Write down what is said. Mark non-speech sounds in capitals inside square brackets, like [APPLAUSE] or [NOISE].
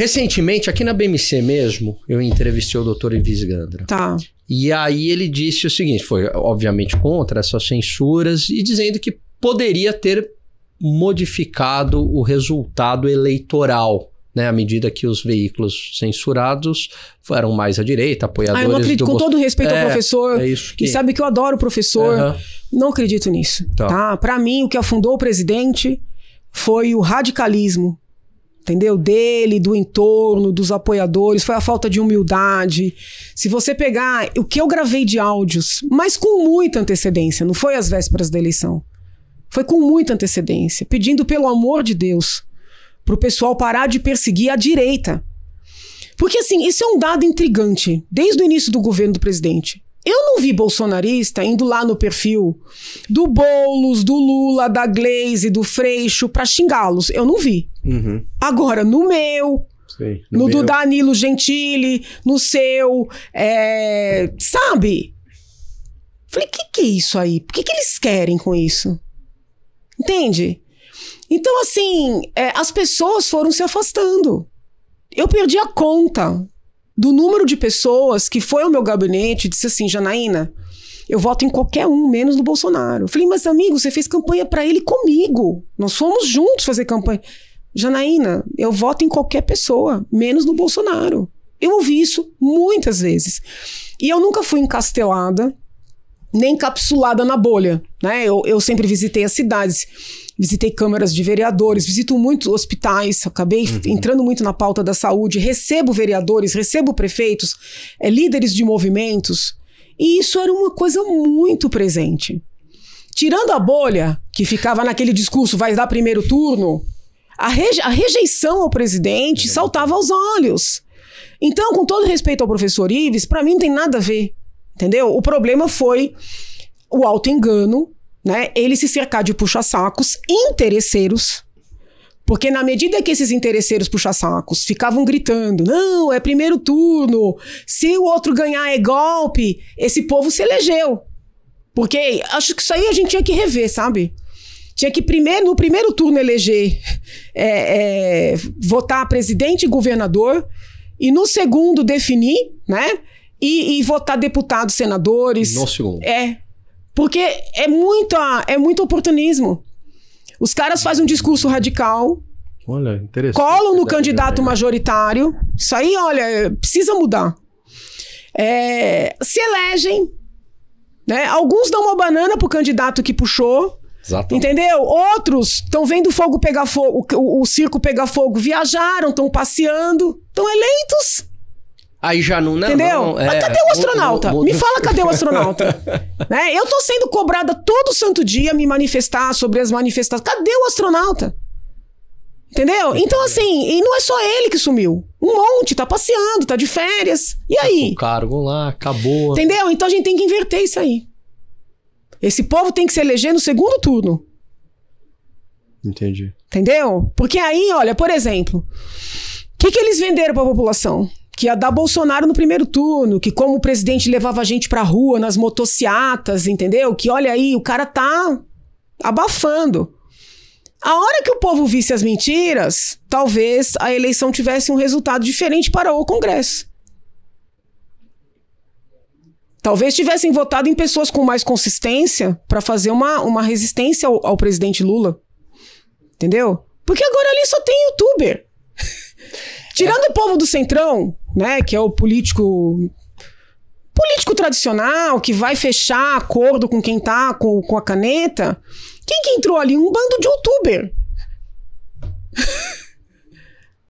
Recentemente, aqui na BMC mesmo, eu entrevistei o doutor Ivis Gandra. Tá. E aí ele disse o seguinte: foi obviamente contra essas censuras e dizendo que poderia ter modificado o resultado eleitoral. Né, à medida que os veículos censurados eram mais à direita, apoiadores ah, eu não acredito, do... com todo respeito é, ao professor, é isso que... sabe que eu adoro o professor, uhum. não acredito nisso. Tá. tá? Para mim, o que afundou o presidente foi o radicalismo entendeu? Dele, do entorno, dos apoiadores, foi a falta de humildade. Se você pegar o que eu gravei de áudios, mas com muita antecedência, não foi às vésperas da eleição. Foi com muita antecedência, pedindo pelo amor de Deus para o pessoal parar de perseguir a direita. Porque assim, isso é um dado intrigante desde o início do governo do presidente. Eu não vi bolsonarista indo lá no perfil do Boulos, do Lula, da Glaze, do Freixo para xingá-los. Eu não vi. Uhum. Agora, no meu, no, no meu. do Danilo Gentili, no seu, é, sabe? Falei, o que, que é isso aí? Por que, que eles querem com isso? Entende? Então, assim, é, as pessoas foram se afastando. Eu perdi a conta do número de pessoas que foi ao meu gabinete e disse assim, Janaína, eu voto em qualquer um, menos no Bolsonaro. Eu falei, mas amigo, você fez campanha para ele comigo. Nós fomos juntos fazer campanha. Janaína, eu voto em qualquer pessoa, menos no Bolsonaro. Eu ouvi isso muitas vezes. E eu nunca fui encastelada nem encapsulada na bolha, né? Eu, eu sempre visitei as cidades, visitei câmaras de vereadores, visito muitos hospitais, acabei uhum. entrando muito na pauta da saúde, recebo vereadores, recebo prefeitos, é, líderes de movimentos, e isso era uma coisa muito presente. Tirando a bolha, que ficava naquele discurso, vai dar primeiro turno, a, reje a rejeição ao presidente uhum. saltava aos olhos. Então, com todo respeito ao professor Ives, para mim não tem nada a ver entendeu? O problema foi o auto-engano, né? Ele se cercar de puxa-sacos interesseiros, porque na medida que esses interesseiros puxa-sacos ficavam gritando, não, é primeiro turno, se o outro ganhar é golpe, esse povo se elegeu. Porque acho que isso aí a gente tinha que rever, sabe? Tinha que primeiro, no primeiro turno eleger, é, é, votar presidente e governador, e no segundo definir, né? e, e votar deputados, senadores. No segundo. É. Porque é, muita, é muito oportunismo. Os caras fazem um discurso radical. Olha, interessante. Colam no candidato majoritário. Isso aí, olha, precisa mudar. É, se elegem. Né? Alguns dão uma banana pro candidato que puxou. Exatamente. Entendeu? Outros estão vendo fogo pegar fogo, o, o circo pegar fogo, viajaram, estão passeando, estão eleitos. Aí já não, não né? Entendeu? Não, é, cadê o astronauta? Me fala cadê o astronauta? [LAUGHS] né? Eu tô sendo cobrada todo santo dia me manifestar sobre as manifestações. Cadê o astronauta? Entendeu? Então, né? assim, e não é só ele que sumiu. Um monte, tá passeando, tá de férias. E aí? O cargo lá, acabou. Entendeu? Então a gente tem que inverter isso aí. Esse povo tem que se eleger no segundo turno. Entendi. Entendeu? Porque aí, olha, por exemplo, o que, que eles venderam para a população? que ia dar Bolsonaro no primeiro turno, que como o presidente levava a gente pra rua nas motociatas, entendeu? Que olha aí, o cara tá abafando. A hora que o povo visse as mentiras, talvez a eleição tivesse um resultado diferente para o Congresso. Talvez tivessem votado em pessoas com mais consistência para fazer uma, uma resistência ao, ao presidente Lula. Entendeu? Porque agora ali só tem youtuber. Tirando o povo do Centrão, né, que é o político político tradicional que vai fechar acordo com quem tá com, com a caneta, quem que entrou ali? Um bando de youtuber. [LAUGHS]